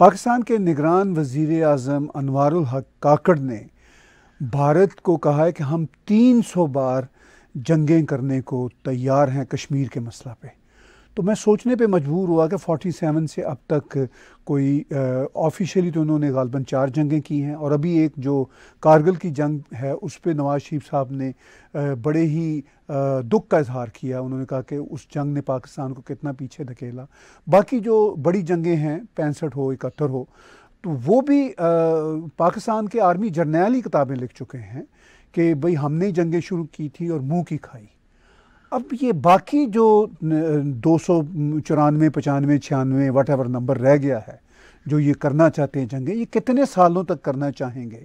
पाकिस्तान के निगरान वजीर अजम हक काकड़ ने भारत को कहा है कि हम 300 बार जंगें करने को तैयार हैं कश्मीर के मसला पे तो मैं सोचने पे मजबूर हुआ कि 47 से अब तक कोई ऑफिशियली तो उन्होंने गालबन चार जंगें की हैं और अभी एक जो कारगिल की जंग है उस पर नवाज शरीफ साहब ने आ, बड़े ही आ, दुख का इजहार किया उन्होंने कहा कि उस जंग ने पाकिस्तान को कितना पीछे धकेला बाकी जो बड़ी जंगें हैं पैंसठ हो इकहत्तर हो तो वो भी आ, पाकिस्तान के आर्मी जर्नैली किताबें लिख चुके हैं कि भाई हमने जंगें शुरू की थी और मुँह की खाई अब ये बाकी जो दो सौ चौरानवे पचानवे छियानवे वट एवर नंबर रह गया है जो ये करना चाहते हैं जंगे ये कितने सालों तक करना चाहेंगे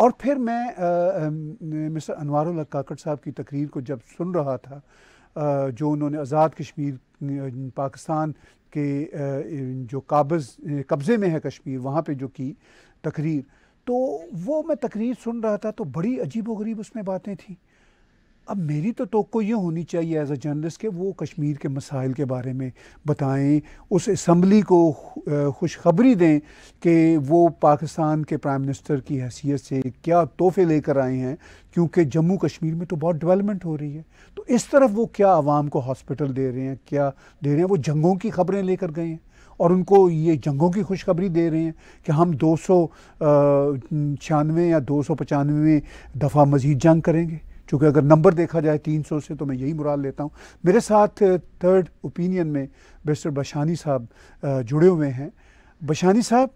और फिर मैं मिस्टर अनवर काकड़ साहब की तकरीर को जब सुन रहा था आ, जो उन्होंने आज़ाद कश्मीर पाकिस्तान के जो काबज़ कब्ज़े में है कश्मीर वहाँ पे जो की तकरीर तो वो मैं तकरीर सुन रहा था तो बड़ी अजीब व गरीब उसमें बातें थी अब मेरी तो तो ये होनी चाहिए एज अ जर्नलिस्ट के वो कश्मीर के मसाइल के बारे में बताएं उस इसम्बली को खुशखबरी दें कि वो पाकिस्तान के प्राइम मिनिस्टर की हैसियत से क्या तोहफे लेकर आए हैं क्योंकि जम्मू कश्मीर में तो बहुत डेवलपमेंट हो रही है तो इस तरफ वो क्या आवाम को हॉस्पिटल दे रहे हैं क्या दे रहे हैं वो जंगों की खबरें लेकर गए हैं और उनको ये जंगों की खुशखबरी दे रहे हैं कि हम दो सौ छियानवे या दो सौ पचानवे दफ़ा मज़ीद जंग करेंगे चूँकि अगर नंबर देखा जाए 300 से तो मैं यही मुराद लेता हूँ मेरे साथ थर्ड ओपिनियन में बेस्टर बशानी साहब जुड़े हुए हैं बशानी साहब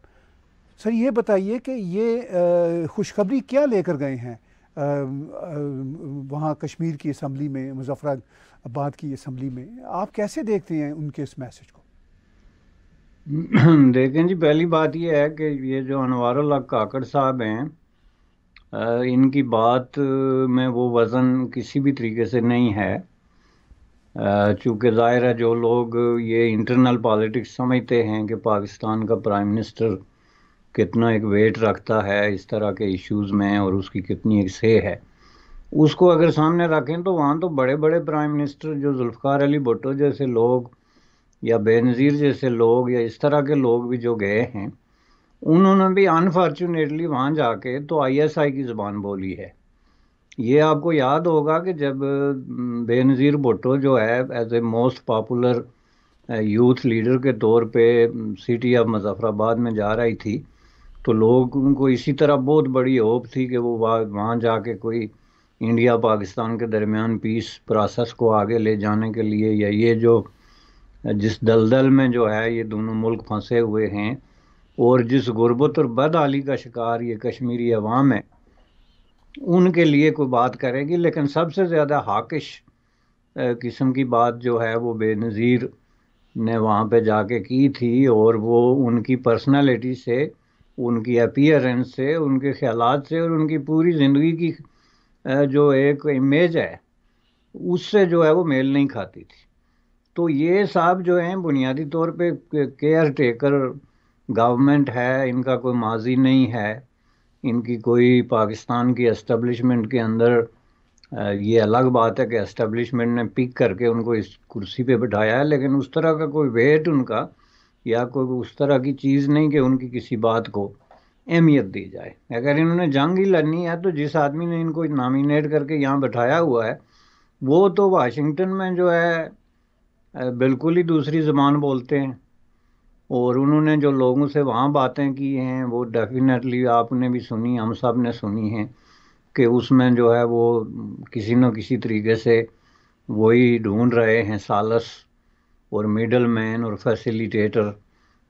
सर ये बताइए कि ये खुशखबरी क्या लेकर गए हैं वहाँ कश्मीर की असम्बली में मुजफ्फराबाद की असम्बली में आप कैसे देखते हैं उनके इस मैसेज को देखें जी पहली बात यह है कि ये जो अनवर काकड़ साहब हैं इनकी बात में वो वज़न किसी भी तरीके से नहीं है चूँकि ज़ाहिर है जो लोग ये इंटरनल पॉलिटिक्स समझते हैं कि पाकिस्तान का प्राइम मिनिस्टर कितना एक वेट रखता है इस तरह के इश्यूज़ में और उसकी कितनी एक से है उसको अगर सामने रखें तो वहाँ तो बड़े बड़े प्राइम मिनिस्टर जो जुल्फ़ार अली भुट्टो जैसे लोग या बेनज़ीर जैसे लोग या इस तरह के लोग भी जो गए हैं उन्होंने भी अनफॉर्चुनेटली वहाँ जाके तो आईएसआई की ज़बान बोली है ये आपको याद होगा कि जब बेनज़ीर भुट्टो जो है as a most popular youth leader के तौर पे सिटी ऑफ मुजफ्फराबाद में जा रही थी तो लोग उनको इसी तरह बहुत बड़ी होप थी कि वो वहाँ जाके कोई इंडिया पाकिस्तान के दरमियान पीस प्रोसेस को आगे ले जाने के लिए या ये जो जिस दलदल में जो है ये दोनों मुल्क फंसे हुए हैं और जिस गुरबत और बदहाली का शिकार ये कश्मीरी अवाम है उनके लिए कोई बात करेगी लेकिन सबसे ज़्यादा हाकिश किस्म की बात जो है वो बेनज़ीर ने वहाँ पे जाके की थी और वो उनकी पर्सनालिटी से उनकी अपीयरेंस से उनके ख्याल से और उनकी पूरी ज़िंदगी की जो एक इमेज है उससे जो है वो मेल नहीं खाती थी तो ये साहब जो हैं बुनियादी तौर पे केयर टेकर गवर्नमेंट है इनका कोई माजी नहीं है इनकी कोई पाकिस्तान की एस्टेब्लिशमेंट के अंदर ये अलग बात है कि एस्टेब्लिशमेंट ने पिक करके उनको इस कुर्सी पे बिठाया है लेकिन उस तरह का कोई वेट उनका या कोई उस तरह की चीज़ नहीं कि उनकी किसी बात को अहमियत दी जाए अगर इन्होंने जंग ही लड़नी है तो जिस आदमी ने इनको नामिनेट करके यहाँ बैठाया हुआ है वो तो वाशिंगटन में जो है बिल्कुल ही दूसरी ज़बान बोलते हैं और उन्होंने जो लोगों से वहाँ बातें की हैं वो डेफिनेटली आपने भी सुनी हम सब ने सुनी हैं कि उसमें जो है वो किसी न किसी तरीके से वही ढूंढ रहे हैं सालस और मिडल मैन और फैसिलिटेटर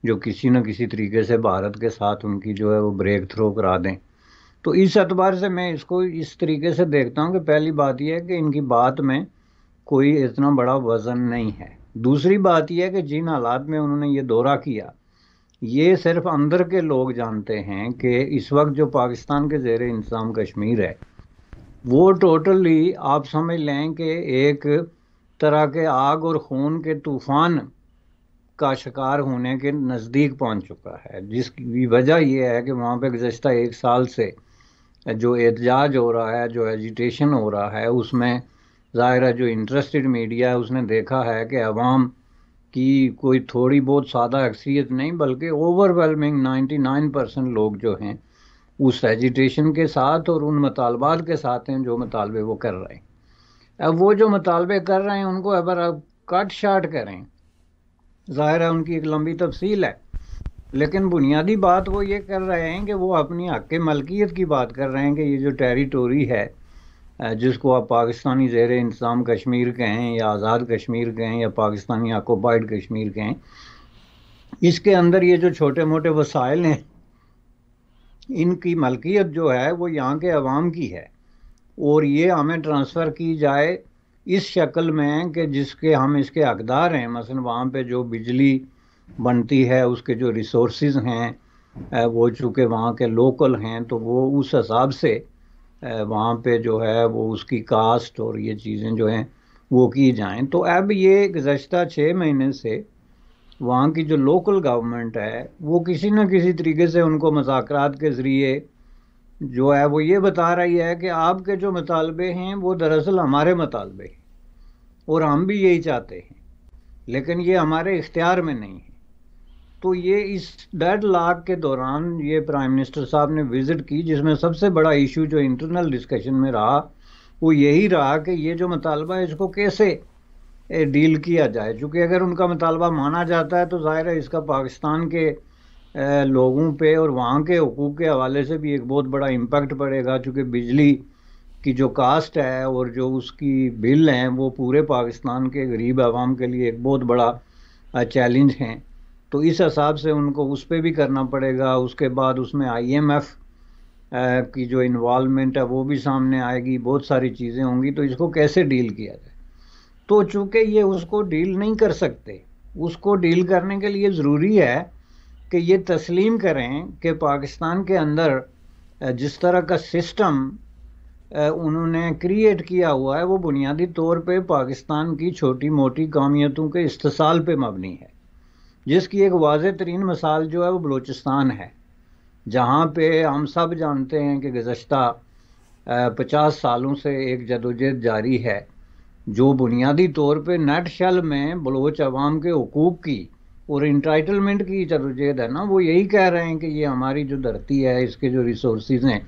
जो किसी न किसी तरीके से भारत के साथ उनकी जो है वो ब्रेक थ्रो करा दें तो इस एतबार से मैं इसको इस तरीके से देखता हूँ कि पहली बात यह है कि इनकी बात में कोई इतना बड़ा वज़न नहीं है दूसरी बात यह कि जिन हालात में उन्होंने ये दौरा किया ये सिर्फ अंदर के लोग जानते हैं कि इस वक्त जो पाकिस्तान के जेर इंतज़ाम कश्मीर है वो टोटली आप समझ लें कि एक तरह के आग और खून के तूफ़ान का शिकार होने के नज़दीक पहुंच चुका है जिसकी वजह यह है कि वहाँ पे गुज्त एक साल से जो एहतजाज हो रहा है जो एजिटेशन हो रहा है उसमें ज़ाहिर है जो इंटरेस्टेड मीडिया है उसने देखा है कि अवाम की कोई थोड़ी बहुत सादा अक्सरियत नहीं बल्कि ओवरवेलमिंग 99 परसेंट लोग जो हैं उस एजिटेशन के साथ और उन मतालबात के साथ हैं जो मतालबे वो कर रहे हैं अब वो जो मतालबे कर रहे हैं उनको अगर आप कट शार्ट करें ज़ाहिर है उनकी एक लंबी तफसील है लेकिन बुनियादी बात वो ये कर रहे हैं कि वो अपनी हक मलकियत की बात कर रहे हैं कि ये जो टेरिटोरी है जिसको आप पाकिस्तानी जेर इंतज़ाम कश्मीर कहें या आज़ाद कश्मीर कहें या पाकिस्तानी आकोपाइड कश्मीर कहें इसके अंदर ये जो छोटे मोटे वसाइल हैं इनकी मलकियत जो है वो यहाँ के अवाम की है और ये हमें ट्रांसफ़र की जाए इस शक्ल में कि जिसके हम इसके हकदार हैं मसलन वहाँ पे जो बिजली बनती है उसके जो रिसोर्स हैं वो चूँकि वहाँ के लोकल हैं तो वो उस हिसाब से वहाँ पे जो है वो उसकी कास्ट और ये चीज़ें जो हैं वो की जाएं तो अब ये गुज्त छः महीने से वहाँ की जो लोकल गवर्नमेंट है वो किसी न किसी तरीके से उनको मजाकर के ज़रिए जो है वो ये बता रही है कि आपके जो मतालबे हैं वो दरअसल हमारे मतालबे हैं और हम भी यही चाहते हैं लेकिन ये हमारे इख्तियार में नहीं है तो ये इस डेढ़ लाख के दौरान ये प्राइम मिनिस्टर साहब ने विजिट की जिसमें सबसे बड़ा इशू जो इंटरनल डिस्कशन में रहा वो यही रहा कि ये जो मतालबा है इसको कैसे डील किया जाए क्योंकि अगर उनका मतालबा माना जाता है तो ज़ाहिर है इसका पाकिस्तान के लोगों पे और वहाँ के हकूक़ के हवाले से भी एक बहुत बड़ा इम्पेक्ट पड़ेगा चूँकि बिजली की जो कास्ट है और जो उसकी बिल हैं वो पूरे पाकिस्तान के गरीब आवाम के लिए एक बहुत बड़ा चैलेंज हैं तो इस हिसाब से उनको उस पर भी करना पड़ेगा उसके बाद उसमें आईएमएफ की जो इन्वॉलमेंट है वो भी सामने आएगी बहुत सारी चीज़ें होंगी तो इसको कैसे डील किया जाए तो चूंकि ये उसको डील नहीं कर सकते उसको डील करने के लिए ज़रूरी है कि ये तस्लीम करें कि पाकिस्तान के अंदर जिस तरह का सिस्टम उन्होंने क्रिएट किया हुआ है वो बुनियादी तौर पे पाकिस्तान की छोटी मोटी कामियतों के इस्तेसाल पे मबनी है जिसकी एक वाज तरीन मिसाल जो है वो बलूचिस्तान है जहाँ पे हम सब जानते हैं कि गुजशत पचास सालों से एक जदोजहद जारी है जो बुनियादी तौर पर नेट शल में बलोच अवाम के हकूक़ की और इंटाइटलमेंट की जदोजहद है ना वो यही कह रहे हैं कि ये हमारी जो धरती है इसके जो रिसोर्स हैं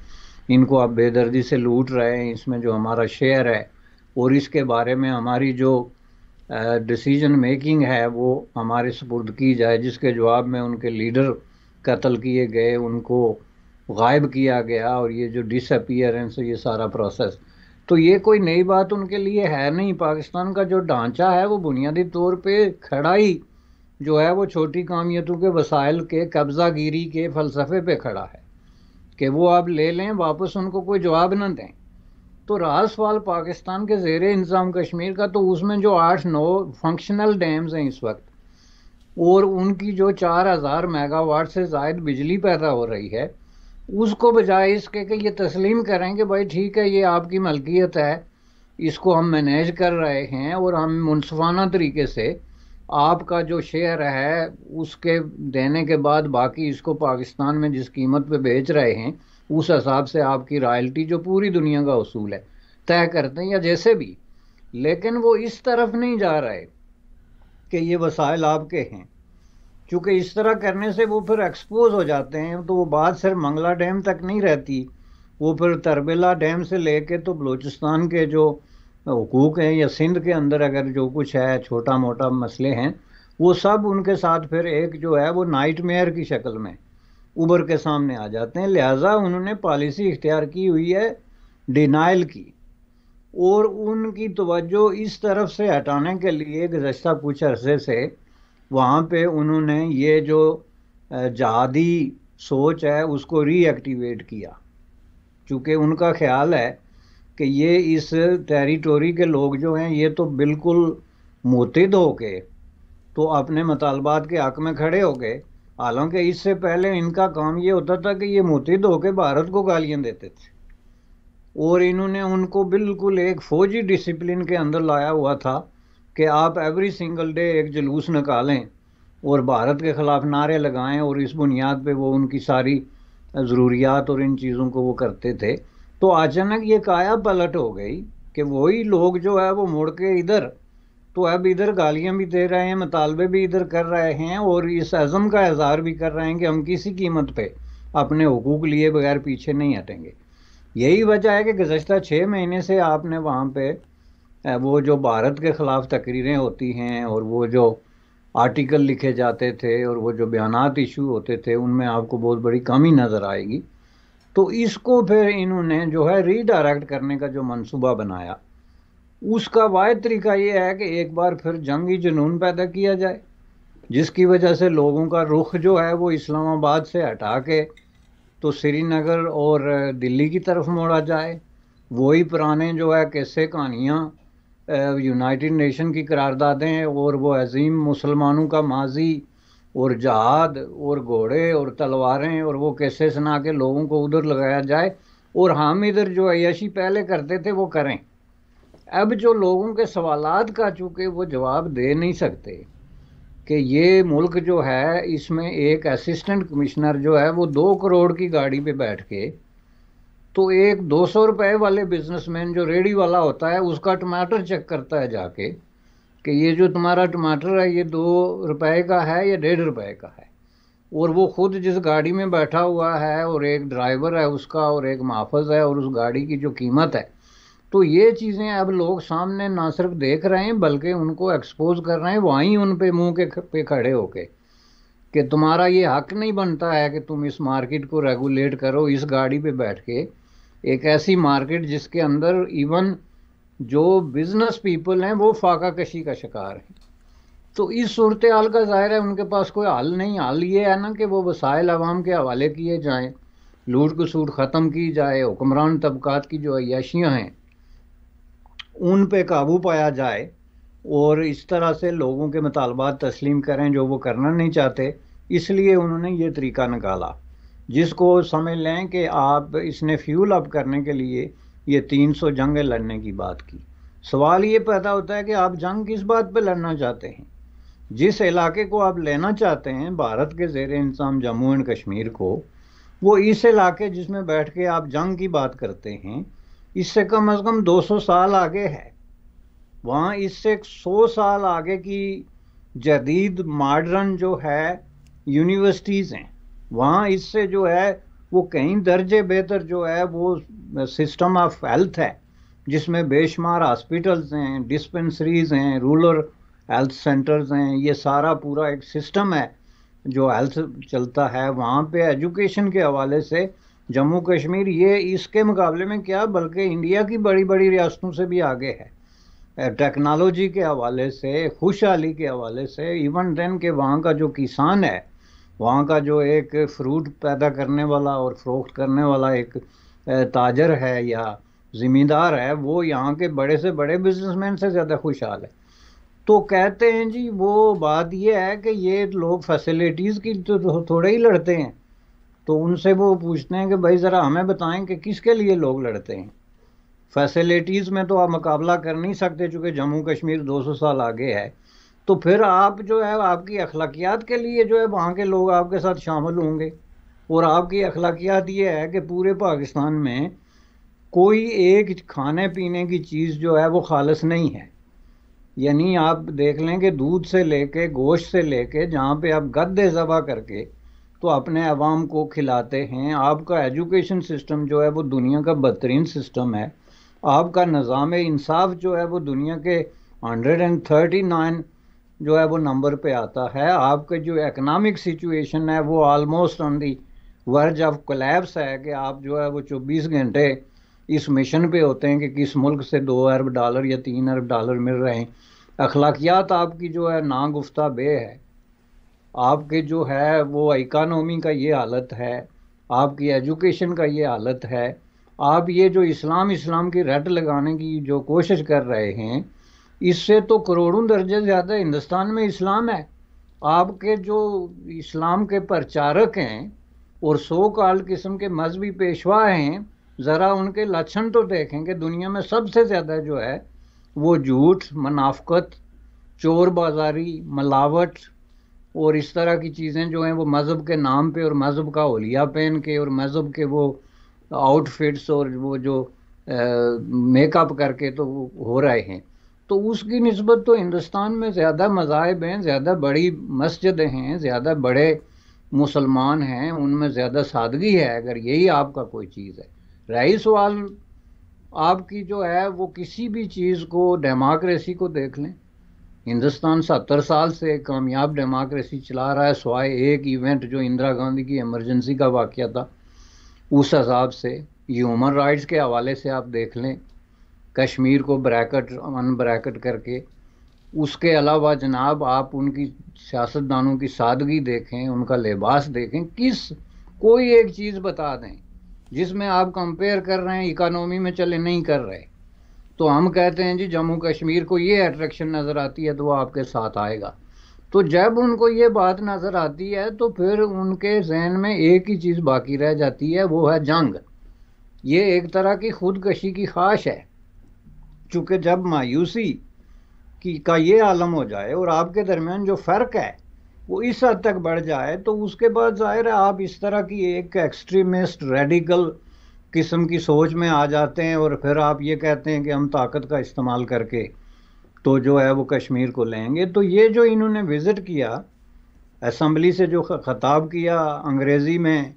इनको आप बेदर्दी से लूट रहे हैं इसमें जो हमारा शेयर है और इसके बारे में हमारी जो डिसीजन मेकिंग है वो हमारे सपुर्द की जाए जिसके जवाब में उनके लीडर कत्ल किए गए उनको गायब किया गया और ये जो डिसअपियरेंस ये सारा प्रोसेस तो ये कोई नई बात उनके लिए है नहीं पाकिस्तान का जो ढांचा है वो बुनियादी तौर पे खड़ा ही जो है वो छोटी कामियतों के वसाइल के कब्ज़ागिरी के फ़लसफे पे खड़ा है कि वो आप ले लें वापस उनको कोई जवाब ना दें तो सवाल पाकिस्तान के जेर इंतज़ाम कश्मीर का तो उसमें जो आठ नौ फंक्शनल डैम्स हैं इस वक्त और उनकी जो चार हज़ार मेगावाट से जायद बिजली पैदा हो रही है उसको बजाय इसके कि ये तस्लीम करें कि भाई ठीक है ये आपकी मलकियत है इसको हम मैनेज कर रहे हैं और हम मुनसफाना तरीके से आपका जो शेयर है उसके देने के बाद बाकी इसको पाकिस्तान में जिस कीमत पे बेच रहे हैं उस हिसाब से आपकी रॉयल्टी जो पूरी दुनिया का असूल है तय करते हैं या जैसे भी लेकिन वो इस तरफ नहीं जा रहे कि ये वसाइल आपके हैं क्योंकि इस तरह करने से वो फिर एक्सपोज हो जाते हैं तो वो बात सिर्फ मंगला डैम तक नहीं रहती वो फिर तरबेला डैम से लेके तो बलूचिस्तान के जो हकूक़ हैं या सिंध के अंदर अगर जो कुछ है छोटा मोटा मसले हैं वो सब उनके साथ फिर एक जो है वो नाइट मेयर की शक्ल में उबर के सामने आ जाते हैं लिहाजा उन्होंने पॉलिसी इख्तियार की हुई है डिनाइल की और उनकी तोज्जो इस तरफ से हटाने के लिए गुजशत कुछ अरसे से वहाँ पे उन्होंने ये जो जहादी सोच है उसको रीएक्टिवेट किया चूँकि उनका ख्याल है कि ये इस टेरिटोरी के लोग जो हैं ये तो बिल्कुल हो के तो अपने मतालबात के हक में खड़े हो गए हालांकि इससे पहले इनका काम ये होता था कि ये मुतिद होकर भारत को गालियां देते थे और इन्होंने उनको बिल्कुल एक फौजी डिसिप्लिन के अंदर लाया हुआ था कि आप एवरी सिंगल डे एक जुलूस निकालें और भारत के ख़िलाफ़ नारे लगाएं और इस बुनियाद पे वो उनकी सारी ज़रूरियात और इन चीज़ों को वो करते थे तो अचानक ये काया पलट हो गई कि वही लोग जो है वो मुड़ के इधर तो अब इधर गालियां भी दे रहे हैं मुतालबे भी इधर कर रहे हैं और इस अज़म का इजहार भी कर रहे हैं कि हम किसी कीमत पे अपने हकूक लिए बगैर पीछे नहीं हटेंगे यही वजह है कि गुजशत छः महीने से आपने वहाँ पे वो जो भारत के ख़िलाफ़ तकरीरें होती हैं और वो जो आर्टिकल लिखे जाते थे और वो जो बयान इशू होते थे उनमें आपको बहुत बड़ी कमी नज़र आएगी तो इसको फिर इन्होंने जो है रीडायरेक्ट करने का जो मनसूबा बनाया उसका वायद तरीका ये है कि एक बार फिर जंगी जुनून पैदा किया जाए जिसकी वजह से लोगों का रुख जो है वो इस्लामाबाद से हटा के तो श्रीनगर और दिल्ली की तरफ मोड़ा जाए वही पुराने जो है कैसे कहानियाँ यूनाइटेड नेशन की करारदादें और वो अजीम मुसलमानों का माजी और जहाद और घोड़े और तलवारें और वो कैसे सुना के लोगों को उधर लगाया जाए और हम इधर जो अयशी पहले करते थे वो करें अब जो लोगों के सवाल का चूँकि वो जवाब दे नहीं सकते कि ये मुल्क जो है इसमें एक असिस्टेंट कमिश्नर जो है वो दो करोड़ की गाड़ी पे बैठ के तो एक दो सौ रुपये वाले बिजनेसमैन जो रेडी वाला होता है उसका टमाटर चेक करता है जाके कि ये जो तुम्हारा टमाटर है ये दो रुपए का है या डेढ़ रुपए का है और वो खुद जिस गाड़ी में बैठा हुआ है और एक ड्राइवर है उसका और एक महाफज है और उस गाड़ी की जो कीमत है तो ये चीज़ें अब लोग सामने ना सिर्फ देख रहे हैं बल्कि उनको एक्सपोज कर रहे हैं वहीं उन पे मुंह के पे खड़े होके कि तुम्हारा ये हक नहीं बनता है कि तुम इस मार्केट को रेगुलेट करो इस गाड़ी पे बैठ के एक ऐसी मार्केट जिसके अंदर इवन जो बिजनेस पीपल हैं वो फाका कशी का शिकार हैं तो इस सूरत हाल का ज़ाहिर है उनके पास कोई हल नहीं हल ये है ना कि वो वसायल आवाम के हवाले किए जाएँ लूट कसूट ख़त्म की जाए हुक्मरान तबक़ात की जो अयाशियाँ हैं उन पे काबू पाया जाए और इस तरह से लोगों के मुतालबात तस्लीम करें जो वो करना नहीं चाहते इसलिए उन्होंने ये तरीका निकाला जिसको समझ लें कि आप इसने फ्यूल अप करने के लिए ये तीन सौ जंगें लड़ने की बात की सवाल ये पैदा होता है कि आप जंग किस बात पे लड़ना चाहते हैं जिस इलाके को आप लेना चाहते हैं भारत के जेर इंतज़ाम जम्मू एंड कश्मीर को वो इस इलाके जिसमें बैठ के आप जंग की बात करते हैं इससे कम से कम 200 साल आगे है वहाँ इससे 100 साल आगे की जदीद मॉडर्न जो है यूनिवर्सिटीज़ हैं वहाँ इससे जो है वो कहीं दर्जे बेहतर जो है वो सिस्टम ऑफ हेल्थ है जिसमें बेशुमार हॉस्पिटल्स हैं डिस्पेंसरीज हैं रूरल हेल्थ सेंटर्स हैं ये सारा पूरा एक सिस्टम है जो हेल्थ चलता है वहाँ पे एजुकेशन के हवाले से जम्मू कश्मीर ये इसके मुकाबले में क्या बल्कि इंडिया की बड़ी बड़ी रियासतों से भी आगे है टेक्नोलॉजी के हवाले से खुशहाली के हवाले से इवन देन के वहाँ का जो किसान है वहाँ का जो एक फ्रूट पैदा करने वाला और फरोख्त करने वाला एक ताजर है या ज़िम्मेदार है वो यहाँ के बड़े से बड़े बिजनेसमैन से ज़्यादा खुशहाल है तो कहते हैं जी वो बात ये है कि ये लोग फैसिलिटीज़ की तो थोड़े ही लड़ते हैं तो उनसे वो पूछते हैं कि भाई ज़रा हमें बताएं कि किसके लिए लोग लड़ते हैं फैसिलिटीज़ में तो आप मुकाबला कर नहीं सकते चूँकि जम्मू कश्मीर 200 साल आगे है तो फिर आप जो है आपकी अखलाकियात के लिए जो है वहाँ के लोग आपके साथ शामिल होंगे और आपकी अखलाकियात ये है कि पूरे पाकिस्तान में कोई एक खाने पीने की चीज़ जो है वो खालस नहीं है यानी आप देख लें कि दूध से लेके गोश्त से लेके जहाँ पे आप गद्दे ज़बा करके तो अपने आवाम को खिलाते हैं आपका एजुकेशन सिस्टम जो है वो दुनिया का बदतरीन सिस्टम है आपका निज़ाम इंसाफ जो है वो दुनिया के हंड्रेड एंड थर्टी नाइन जो है वो नंबर पे आता है आपके जो इकनॉमिक सिचुएशन है वो almost on the verge of collapse है कि आप जो है वो चौबीस घंटे इस मिशन पे होते हैं कि किस मुल्क से दो अरब डॉलर या तीन अरब डॉलर मिल रहे हैं अखलाकियात आपकी जो है नागुफ्ता बे है आपके जो है वो इकानोमी का ये हालत है आपकी एजुकेशन का ये हालत है आप ये जो इस्लाम इस्लाम की रट लगाने की जो कोशिश कर रहे हैं इससे तो करोड़ों दर्जे ज़्यादा हिंदुस्तान में इस्लाम है आपके जो इस्लाम के प्रचारक हैं और सो काल किस्म के मजहबी पेशवा हैं ज़रा उनके लक्षण तो देखें कि दुनिया में सबसे ज़्यादा जो है वो झूठ मुनाफ्त चोर बाजारी मिलावट और इस तरह की चीज़ें जो हैं वो मज़हब के नाम पे और मज़हब का होलिया पहन के और मज़हब के वो आउटफिट्स और वो जो मेकअप करके तो हो रहे हैं तो उसकी नस्बत तो हिंदुस्तान में ज़्यादा मज़ाहब हैं ज़्यादा बड़ी मस्जिदें हैं ज़्यादा बड़े मुसलमान हैं उनमें ज़्यादा सादगी है अगर यही आपका कोई चीज़ है रही सवाल आपकी जो है वो किसी भी चीज़ को डेमोक्रेसी को देख लें हिंदुस्तान सत्तर साल से कामयाब डेमोक्रेसी चला रहा है सवाए एक इवेंट जो इंदिरा गांधी की इमरजेंसी का वाक़ था उस हिसाब से ह्यूमन राइट्स के हवाले से आप देख लें कश्मीर को ब्रैकेट अन ब्रैकेट करके उसके अलावा जनाब आप उनकी सियासतदानों की सादगी देखें उनका लिबास देखें किस कोई एक चीज़ बता दें जिसमें आप कंपेयर कर रहे हैं इकानॉमी में चले नहीं कर रहे तो हम कहते हैं जी जम्मू कश्मीर को ये अट्रैक्शन नज़र आती है तो वो आपके साथ आएगा तो जब उनको ये बात नज़र आती है तो फिर उनके जहन में एक ही चीज़ बाकी रह जाती है वो है जंग ये एक तरह की खुदकशी की ख्वाहिश है चूँकि जब मायूसी की का ये आलम हो जाए और आपके दरमियान जो फ़र्क है वो इस हद तक बढ़ जाए तो उसके बाद ज़ाहिर है आप इस तरह की एक एक्सट्रीमिस्ट रेडिकल किस्म की सोच में आ जाते हैं और फिर आप ये कहते हैं कि हम ताकत का इस्तेमाल करके तो जो है वो कश्मीर को लेंगे तो ये जो इन्होंने विज़िट किया असम्बली से जो ख़ताब किया अंग्रेज़ी में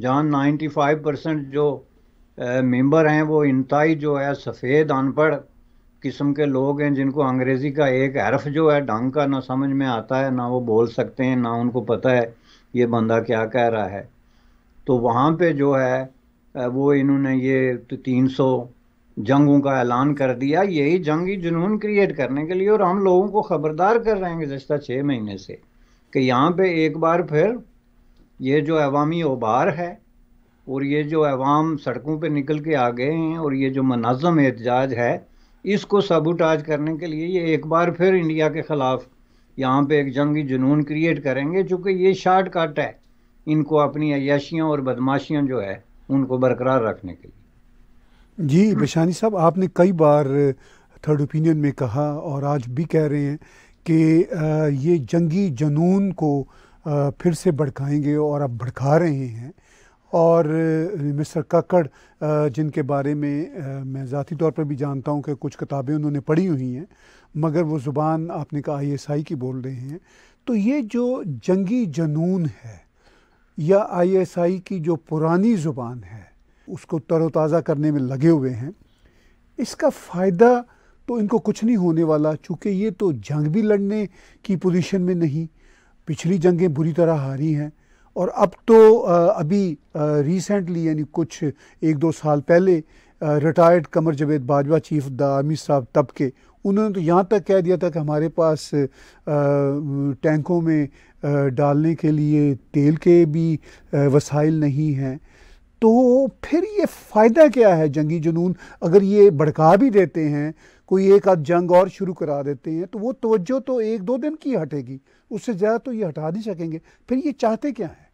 जहाँ 95 परसेंट जो मेंबर हैं वो इंतई जो है सफ़ेद अनपढ़ किस्म के लोग हैं जिनको अंग्रेज़ी का एक हरफ जो है ढंग का ना समझ में आता है ना वो बोल सकते हैं ना उनको पता है ये बंदा क्या कह रहा है तो वहाँ पे जो है वो इन्होंने ये तो तीन सौ जंगों का ऐलान कर दिया यही जंगी जुनून क्रिएट करने के लिए और हम लोगों को खबरदार कर रहे हैं गुजशत छः महीने से कि यहाँ पे एक बार फिर ये जो अवामी उबार है और ये जो अवाम सड़कों पे निकल के आ गए हैं और ये जो मनज़म एहतजाज है इसको सबूटाज करने के लिए ये एक बार फिर इंडिया के ख़िलाफ़ यहाँ पे एक जंगी जुनून क्रिएट करेंगे चूँकि ये शार्ट कट है इनको अपनी अयाशियाँ और बदमाशियाँ जो है उनको बरकरार रखने के लिए जी बिशानी साहब आपने कई बार थर्ड ओपिनियन में कहा और आज भी कह रहे हैं कि ये जंगी जनून को फिर से भड़काएंगे और अब भड़का रहे हैं और मिस्टर कक्कड़ जिनके बारे में मैं ज़ाती तौर पर भी जानता हूँ कि कुछ किताबें उन्होंने पढ़ी हुई हैं मगर वो ज़ुबान आपने कहा आई एस आई की बोल रहे हैं तो ये जो जंगी जनून है या आईएसआई की जो पुरानी ज़ुबान है उसको तरोताज़ा करने में लगे हुए हैं इसका फ़ायदा तो इनको कुछ नहीं होने वाला चूँकि ये तो जंग भी लड़ने की पोजीशन में नहीं पिछली जंगें बुरी तरह हारी हैं और अब तो अभी रिसेंटली यानी कुछ एक दो साल पहले retired Qamar Javed Bajwa chief the army साहब तब के उन्होंने तो यहाँ तक कह दिया था कि हमारे पास टैंकों में डालने के लिए तेल के भी वसाइल नहीं हैं तो फिर ये फ़ायदा क्या है जंगी जुनून अगर ये भड़का भी देते हैं कोई एक आध जंग और शुरू करा देते हैं तो वो तोज्जो तो एक दो दिन की हटेगी उससे ज़्यादा तो ये हटा नहीं सकेंगे फिर ये चाहते क्या है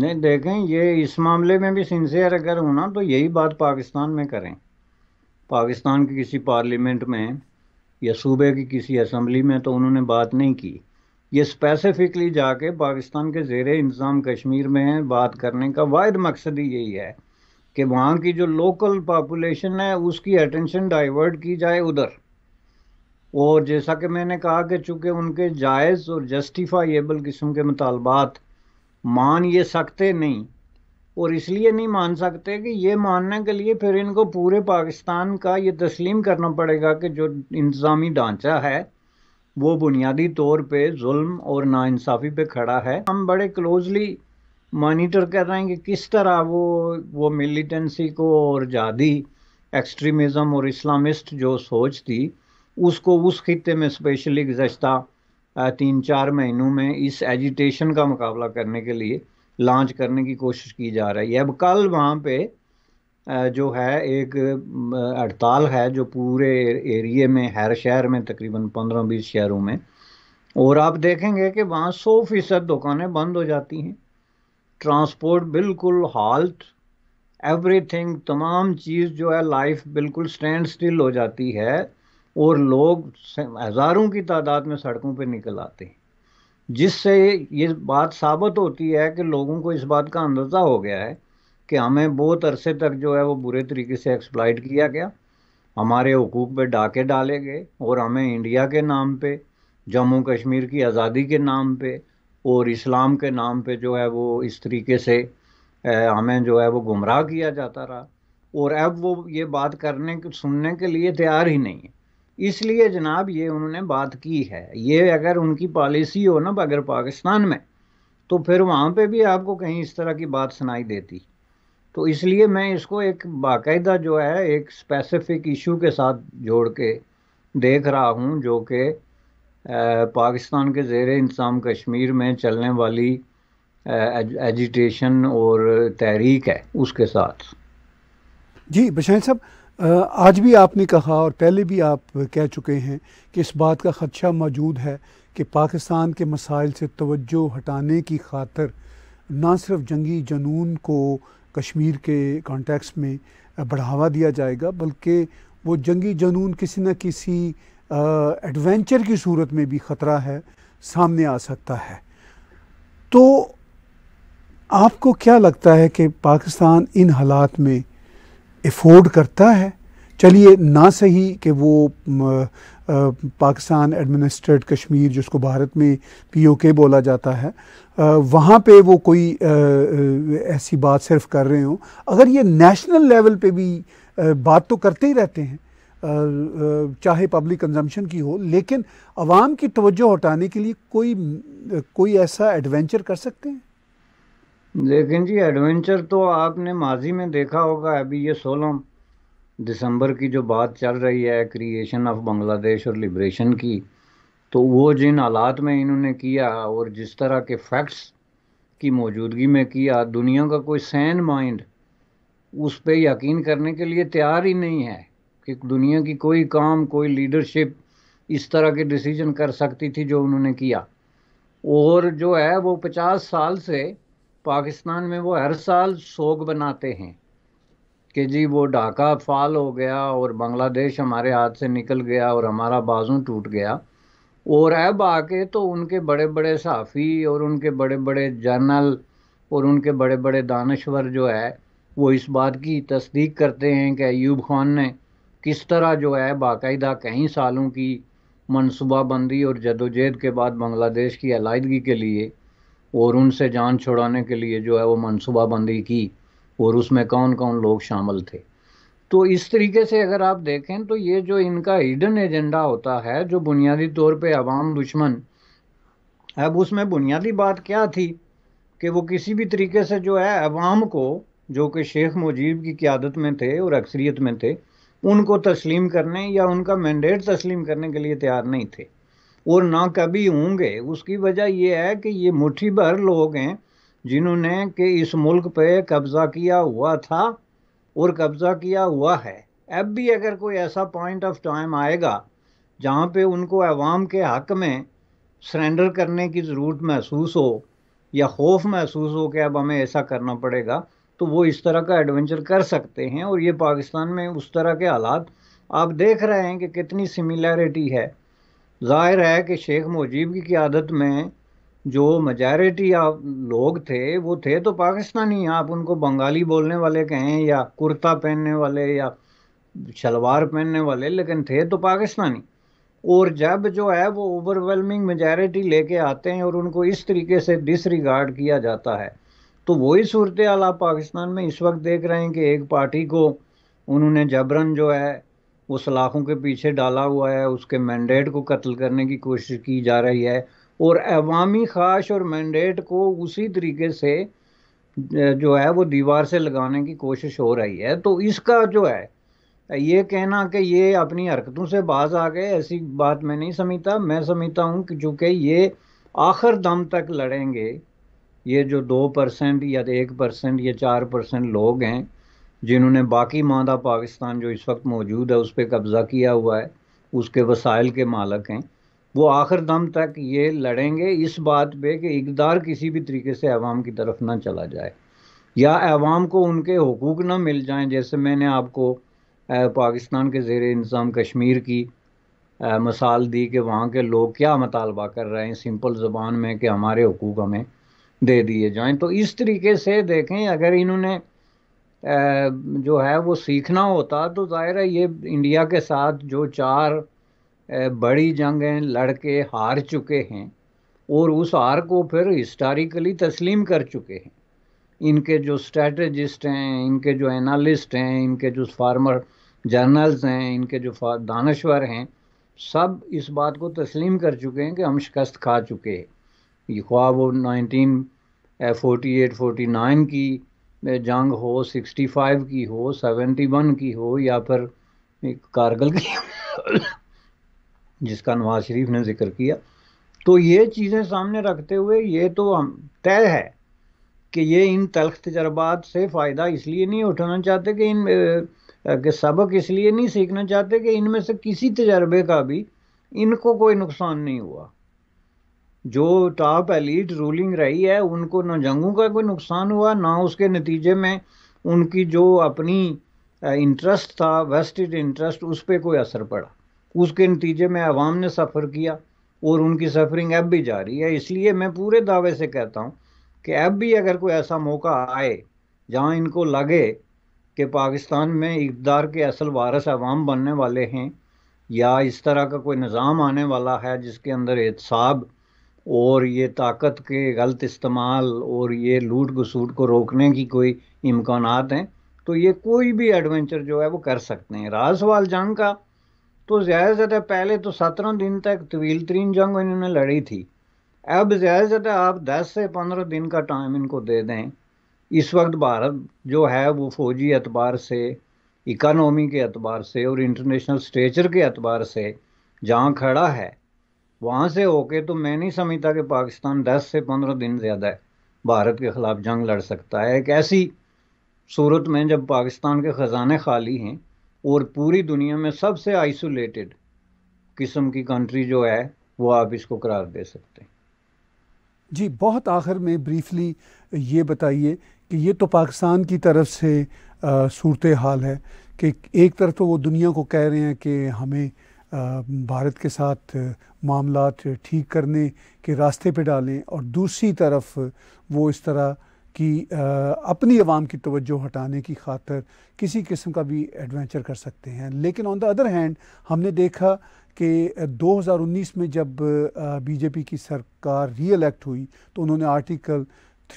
नहीं देखें ये इस मामले में भी सिंसियर अगर होना तो यही बात पाकिस्तान में करें पाकिस्तान की किसी पार्लियामेंट में या सूबे की किसी असम्बली में तो उन्होंने बात नहीं की ये स्पेसिफिकली जाके पाकिस्तान के जेर इंतज़ाम कश्मीर में बात करने का वाद मकसद ही यही है कि वहाँ की जो लोकल पापुलेशन है उसकी अटेंशन डाइवर्ट की जाए उधर और जैसा कि मैंने कहा कि चूँकि उनके जायज़ और जस्टिफाइबल किस्म के मुतालबात मान ये सकते नहीं और इसलिए नहीं मान सकते कि ये मानने के लिए फिर इनको पूरे पाकिस्तान का ये तस्लीम करना पड़ेगा कि जो इंतज़ामी ढांचा है वो बुनियादी तौर पे जुल्म और नाानसाफ़ी पे खड़ा है हम बड़े क्लोजली मॉनिटर कर रहे हैं कि किस तरह वो वो मिलिटेंसी को और जादी एक्सट्रीमिज़म और इस्लामिस्ट जो सोच थी उसको उस खत्े में स्पेशली गुजशत तीन चार महीनों में इस एजिटेशन का मुकाबला करने के लिए लॉन्च करने की कोशिश की जा रही है अब कल वहाँ पर जो है एक हड़ताल है जो पूरे एरिए में हर शहर में तकरीबन पंद्रह बीस शहरों में और आप देखेंगे कि वहाँ सौ फीसद दुकानें बंद हो जाती हैं ट्रांसपोर्ट बिल्कुल हाल्ट एवरीथिंग तमाम चीज़ जो है लाइफ बिल्कुल स्टैंड स्टिल हो जाती है और लोग हज़ारों की तादाद में सड़कों पर निकल आते हैं जिससे ये बात साबित होती है कि लोगों को इस बात का अंदाज़ा हो गया है कि हमें बहुत अरसे तक जो है वो बुरे तरीके से एक्सप्लाइट किया गया हमारे हकूक़ पे डाके डाले गए और हमें इंडिया के नाम पे जम्मू कश्मीर की आज़ादी के नाम पे और इस्लाम के नाम पे जो है वो इस तरीके से हमें जो है वो गुमराह किया जाता रहा और अब वो ये बात करने सुनने के लिए तैयार ही नहीं है इसलिए जनाब ये उन्होंने बात की है ये अगर उनकी पॉलिसी हो ना अगर पाकिस्तान में तो फिर वहाँ पे भी आपको कहीं इस तरह की बात सुनाई देती तो इसलिए मैं इसको एक बाकायदा जो है एक स्पेसिफिक इशू के साथ जोड़ के देख रहा हूँ जो कि पाकिस्तान के ज़ेर इंतज़ाम कश्मीर में चलने वाली एजिटेशन और तहरीक है उसके साथ जी बशाइन साहब आज भी आपने कहा और पहले भी आप कह चुके हैं कि इस बात का खदशा मौजूद है कि पाकिस्तान के मसाइल से तवज्जो हटाने की खातर ना सिर्फ जंगी जनून को कश्मीर के कॉन्टेक्स्ट में बढ़ावा दिया जाएगा बल्कि वो जंगी जनून किसी न किसी एडवेंचर की सूरत में भी ख़तरा है सामने आ सकता है तो आपको क्या लगता है कि पाकिस्तान इन हालात में एफोर्ड करता है चलिए ना सही कि वो पाकिस्तान एडमिनिस्ट्रेट कश्मीर जिसको भारत में पीओके बोला जाता है वहाँ पे वो कोई ऐसी बात सिर्फ कर रहे हो अगर ये नेशनल लेवल पे भी बात तो करते ही रहते हैं चाहे पब्लिक कंजम्पशन की हो लेकिन आवाम की तवज्जो हटाने के लिए कोई कोई ऐसा एडवेंचर कर सकते हैं लेकिन जी एडवेंचर तो आपने माजी में देखा होगा अभी ये सोलम दिसंबर की जो बात चल रही है क्रिएशन ऑफ बांग्लादेश और लिब्रेशन की तो वो जिन हालात में इन्होंने किया और जिस तरह के फैक्ट्स की मौजूदगी में किया दुनिया का कोई सैन माइंड उस पर यकीन करने के लिए तैयार ही नहीं है कि दुनिया की कोई काम कोई लीडरशिप इस तरह के डिसीजन कर सकती थी जो उन्होंने किया और जो है वो पचास साल से पाकिस्तान में वो हर साल सोग बनाते हैं कि जी वो ढाका फाल हो गया और बांग्लादेश हमारे हाथ से निकल गया और हमारा बाजू टूट गया और अब आके तो उनके बड़े बड़े साफ़ी और उनके बड़े बड़े जर्नल और उनके बड़े बड़े दानश्वर जो है वो इस बात की तस्दीक करते हैं कि अयूब खान ने किस तरह जो है बाकायदा कई सालों की मनसूबाबंदी और जदोजहद के बाद बांग्लादेश की अलाइदगी के लिए और उनसे जान छुड़ाने के लिए जो है वो मनसूबाबंदी की और उसमें कौन कौन लोग शामिल थे तो इस तरीके से अगर आप देखें तो ये जो इनका हिडन एजेंडा होता है जो बुनियादी तौर पे आवाम दुश्मन अब उसमें बुनियादी बात क्या थी कि वो किसी भी तरीके से जो है अवाम को जो कि शेख मुजीब की क्यादत में थे और अक्सरियत में थे उनको तस्लीम करने या उनका मैंडेट तस्लीम करने के लिए तैयार नहीं थे और ना कभी होंगे उसकी वजह यह है कि ये मुठ्ठी भर लोग हैं जिन्होंने कि इस मुल्क पे कब्ज़ा किया हुआ था और कब्ज़ा किया हुआ है अब भी अगर कोई ऐसा पॉइंट ऑफ टाइम आएगा जहाँ पे उनको अवाम के हक में सरेंडर करने की ज़रूरत महसूस हो या खौफ महसूस हो कि अब हमें ऐसा करना पड़ेगा तो वो इस तरह का एडवेंचर कर सकते हैं और ये पाकिस्तान में उस तरह के हालात आप देख रहे हैं कि कितनी सिमिलैरिटी है जाहिर है कि शेख मुजीब की क्यादत में जो मेजॉरिटी आप लोग थे वो थे तो पाकिस्तानी आप उनको बंगाली बोलने वाले कहें या कुर्ता पहनने वाले या शलवार पहनने वाले लेकिन थे तो पाकिस्तानी और जब जो है वो ओवरवेलमिंग मेजॉरिटी लेके आते हैं और उनको इस तरीके से डिसरिगार्ड किया जाता है तो वही सूरत हाल आप पाकिस्तान में इस वक्त देख रहे हैं कि एक पार्टी को उन्होंने जबरन जो है वो सलाखों के पीछे डाला हुआ है उसके मैंडेट को कत्ल करने की कोशिश की जा रही है और अवामी खाश और मैंडेट को उसी तरीके से जो है वो दीवार से लगाने की कोशिश हो रही है तो इसका जो है ये कहना कि ये अपनी हरकतों से बाज आ गए ऐसी बात मैं नहीं समझता मैं समझता हूँ कि चूँकि ये आखिर दम तक लड़ेंगे ये जो दो परसेंट या एक परसेंट या चार परसेंट लोग हैं जिन्होंने बाकी मादा पाकिस्तान जो इस वक्त मौजूद है उस पर कब्ज़ा किया हुआ है उसके वसाइल के मालक हैं वो आखिर दम तक ये लड़ेंगे इस बात पे कि इकदार किसी भी तरीके से अवाम की तरफ ना चला जाए या अवाम को उनके हकूक़ ना मिल जाए जैसे मैंने आपको पाकिस्तान के ज़ेर इंतज़ाम कश्मीर की मसाल दी कि वहाँ के लोग क्या मुतालबा कर रहे हैं सिंपल ज़बान में कि हमारे हकूक़ हमें दे दिए जाएँ तो इस तरीके से देखें अगर इन्होंने जो है वो सीखना होता तो ज़ाहिर है ये इंडिया के साथ जो चार बड़ी जंगें हैं लड़के हार चुके हैं और उस हार को फिर हिस्टारिकली तस्लीम कर चुके हैं इनके जो स्ट्रेटजिस्ट हैं इनके जो एनालिस्ट हैं इनके जो फार्मर जर्नल्स हैं इनके जो दानश्वर हैं सब इस बात को तस्लीम कर चुके हैं कि हम शिकस्त खा चुके हैं ये ख्वाब वो nineteen forty eight forty nine की जंग हो सिक्सटी फाइव की हो सेवेंटी वन की हो या फिर कारगिल की जिसका नवाज शरीफ ने जिक्र किया तो ये चीज़ें सामने रखते हुए ये तो हम तय है कि ये इन तलख तजर्बात से फ़ायदा इसलिए नहीं उठाना चाहते कि इन के सबक इसलिए नहीं सीखना चाहते कि इनमें से किसी तजर्बे का भी इनको कोई नुकसान नहीं हुआ जो टॉप एलिट रूलिंग रही है उनको ना जंगों का कोई नुकसान हुआ ना उसके नतीजे में उनकी जो अपनी इंटरेस्ट था वेस्टेड इंटरेस्ट उस पर कोई असर पड़ा उसके नतीजे में अवाम ने सफ़र किया और उनकी सफरिंग अब भी जारी है इसलिए मैं पूरे दावे से कहता हूँ कि अब भी अगर कोई ऐसा मौका आए जहाँ इनको लगे कि पाकिस्तान में इकदार के असल वारस अवाम बनने वाले हैं या इस तरह का कोई निज़ाम आने वाला है जिसके अंदर एहतसाब और ये ताकत के गलत इस्तेमाल और ये लूट घसूट को रोकने की कोई इम्कान हैं तो ये कोई भी एडवेंचर जो है वो कर सकते हैं राज सवाल जंग का तो ज़्यादा से ज़्यादा पहले तो सत्रह दिन तक तवील तरीन जंग इन्होंने लड़ी थी अब ज़्यादा से ज़्यादा आप दस से पंद्रह दिन का टाइम इनको दे दें इस वक्त भारत जो है वो फौजी एतबार से इकानमी के अतबार से और इंटरनेशनल स्टेचर के अतबार से जहाँ खड़ा है वहाँ से होके तो मैं नहीं समझता कि पाकिस्तान 10 से 15 दिन ज़्यादा भारत के ख़िलाफ़ जंग लड़ सकता है एक ऐसी सूरत में जब पाकिस्तान के ख़जाने खाली हैं और पूरी दुनिया में सबसे आइसोलेटेड किस्म की कंट्री जो है वो आप इसको करार दे सकते हैं जी बहुत आखिर में ब्रीफली ये बताइए कि ये तो पाकिस्तान की तरफ से सूरत हाल है कि एक तरफ तो वो दुनिया को कह रहे हैं कि हमें आ, भारत के साथ मामला ठीक करने के रास्ते पे डालें और दूसरी तरफ वो इस तरह कि अपनी आवाम की तवज्जो हटाने की खातर किसी किस्म का भी एडवेंचर कर सकते हैं लेकिन ऑन द अदर हैंड हमने देखा कि 2019 में जब बीजेपी की सरकार रीएलेक्ट हुई तो उन्होंने आर्टिकल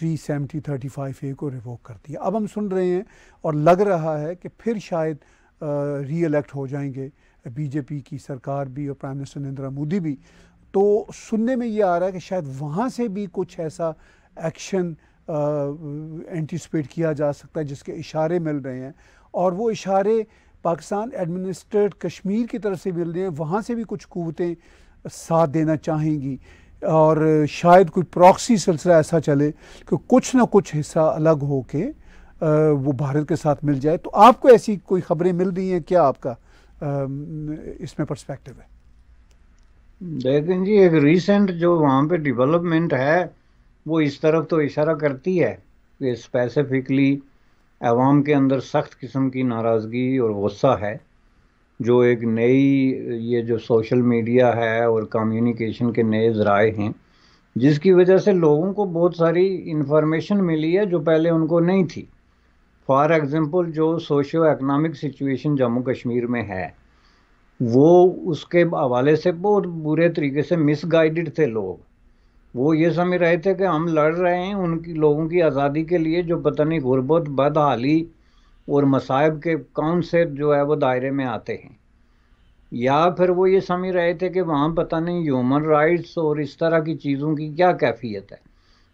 370 35 ए को रिवोक कर दिया अब हम सुन रहे हैं और लग रहा है कि फिर शायद रीएलेक्ट हो जाएंगे बीजेपी की सरकार भी और प्राइम मिनिस्टर नरेंद्र मोदी भी तो सुनने में ये आ रहा है कि शायद वहाँ से भी कुछ ऐसा एक्शन एंटिसपेट किया जा सकता है जिसके इशारे मिल रहे हैं और वो इशारे पाकिस्तान एडमिनिस्ट्रेट कश्मीर की तरफ से मिल रहे हैं वहाँ से भी कुछ कुतें साथ देना चाहेंगी और शायद कोई प्रॉक्सी सिलसिला ऐसा चले कि कुछ ना कुछ हिस्सा अलग हो के वो भारत के साथ मिल जाए तो आपको ऐसी कोई खबरें मिल रही हैं क्या आपका इसमें पर्सपेक्टिव है देखें जी एक रीसेंट जो वहाँ पे डेवलपमेंट है वो इस तरफ तो इशारा करती है कि स्पेसिफिकली आवाम के अंदर सख्त किस्म की नाराज़गी और गुस्सा है जो एक नई ये जो सोशल मीडिया है और कम्युनिकेशन के नए ज़राए हैं जिसकी वजह से लोगों को बहुत सारी इन्फॉर्मेशन मिली है जो पहले उनको नहीं थी फॉर एग्ज़ाम्पल जो socio economic situation Jammu Kashmir में है वो उसके हवाले से बहुत बुरे तरीके से मिसगाइडेड थे लोग वो ये समझ रहे थे कि हम लड़ रहे हैं उनकी लोगों की आज़ादी के लिए जो बतनी गुरबत बदहाली और मसायब के कौन से जो है वो दायरे में आते हैं या फिर वो ये समझ रहे थे कि वहाँ पता नहीं ह्यूमन राइट्स और इस तरह की चीज़ों की क्या कैफियत है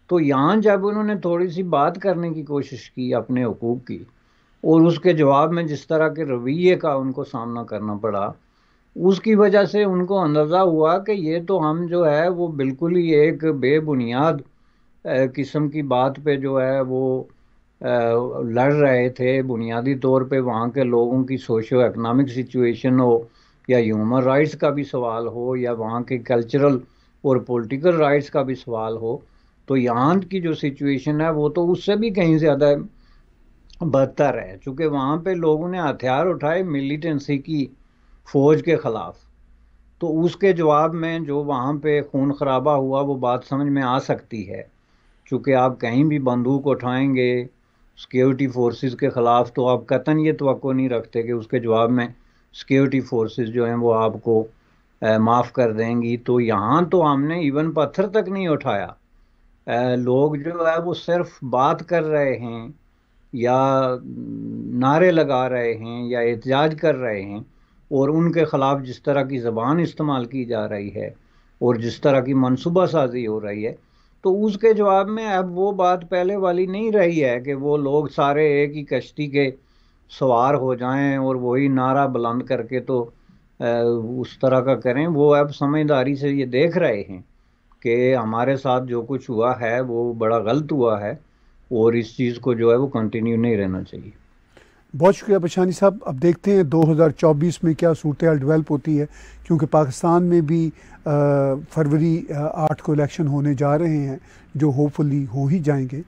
तो यहाँ जब उन्होंने थोड़ी सी बात करने की कोशिश की अपने हकूक़ की और उसके जवाब में जिस तरह के रवैये का उनको सामना करना पड़ा उसकी वजह से उनको अंदाज़ा हुआ कि ये तो हम जो है वो बिल्कुल ही एक बेबुनियाद किस्म की बात पे जो है वो लड़ रहे थे बुनियादी तौर पे वहाँ के लोगों की सोशो इकनॉमिक सिचुएशन हो या ह्यूमन राइट्स का भी सवाल हो या वहाँ के कल्चरल और पॉलिटिकल राइट्स का भी सवाल हो तो यहाँ की जो सिचुएशन है वो तो उससे भी कहीं ज़्यादा बदतर है चूँकि वहाँ पे लोगों ने हथियार उठाए मिलिटेंसी की फ़ौज के ख़िलाफ़ तो उसके जवाब में जो वहाँ पे खून खराबा हुआ वो बात समझ में आ सकती है क्योंकि आप कहीं भी बंदूक उठाएंगे सिक्योरिटी फोर्सेस के ख़िलाफ़ तो आप कतन ये तो नहीं रखते कि उसके जवाब में सिक्योरिटी फोर्सेस जो हैं वो आपको माफ़ कर देंगी तो यहाँ तो हमने इवन पत्थर तक नहीं उठाया लोग जो है वो सिर्फ बात कर रहे हैं या नारे लगा रहे हैं या एहतजाज कर रहे हैं और उनके ख़िलाफ़ जिस तरह की ज़बान इस्तेमाल की जा रही है और जिस तरह की मनसूबा साजी हो रही है तो उसके जवाब में अब वो बात पहले वाली नहीं रही है कि वो लोग सारे एक ही कश्ती के सवार हो जाएं और वही नारा बुलंद करके तो उस तरह का करें वो अब समझदारी से ये देख रहे हैं कि हमारे साथ जो कुछ हुआ है वो बड़ा गलत हुआ है और इस चीज़ को जो है वो कंटिन्यू नहीं रहना चाहिए बहुत शुक्रिया बशानी साहब अब देखते हैं 2024 में क्या सूरत हाल डेवलप होती है क्योंकि पाकिस्तान में भी फरवरी आठ को इलेक्शन होने जा रहे हैं जो होपफुली हो ही जाएंगे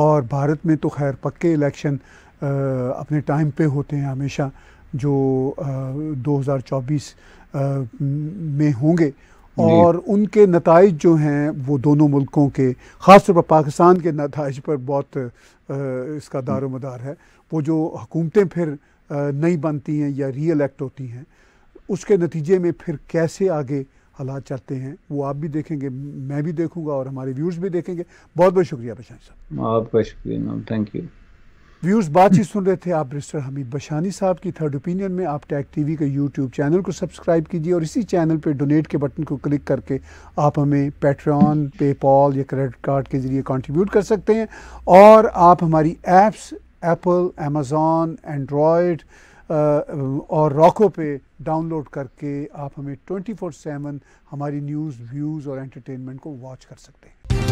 और भारत में तो खैर पक्के इलेक्शन अपने टाइम पे होते हैं हमेशा जो आ, 2024 में होंगे और उनके नतज जो हैं वो दोनों मुल्कों के तौर पर पाकिस्तान के नतज पर बहुत आ, इसका दारोमदार है वो जो हुकूमतें फिर नई बनती हैं या री एलेक्ट होती हैं उसके नतीजे में फिर कैसे आगे हालात चलते हैं वो आप भी देखेंगे मैं भी देखूंगा और हमारे व्यूर्स भी देखेंगे बहुत बहुत शुक्रिया बशानी साहब आपका शुक्रिया थैंक यू व्यूर्स बातचीत सुन रहे थे आप रिस्टर हमीद बशानी साहब की थर्ड ओपिनियन में आप टैग टीवी के यूट्यूब चैनल को सब्सक्राइब कीजिए और इसी चैनल पर डोनेट के बटन को क्लिक करके आप हमें पेट्रॉन पेपॉल या क्रेडिट कार्ड के जरिए कंट्रीब्यूट कर सकते हैं और आप हमारी ऐप्स एप्पल अमेज़ॉन एंड्रॉयड और रॉको पे डाउनलोड करके आप हमें 24/7 हमारी न्यूज़ व्यूज़ और एंटरटेनमेंट को वॉच कर सकते हैं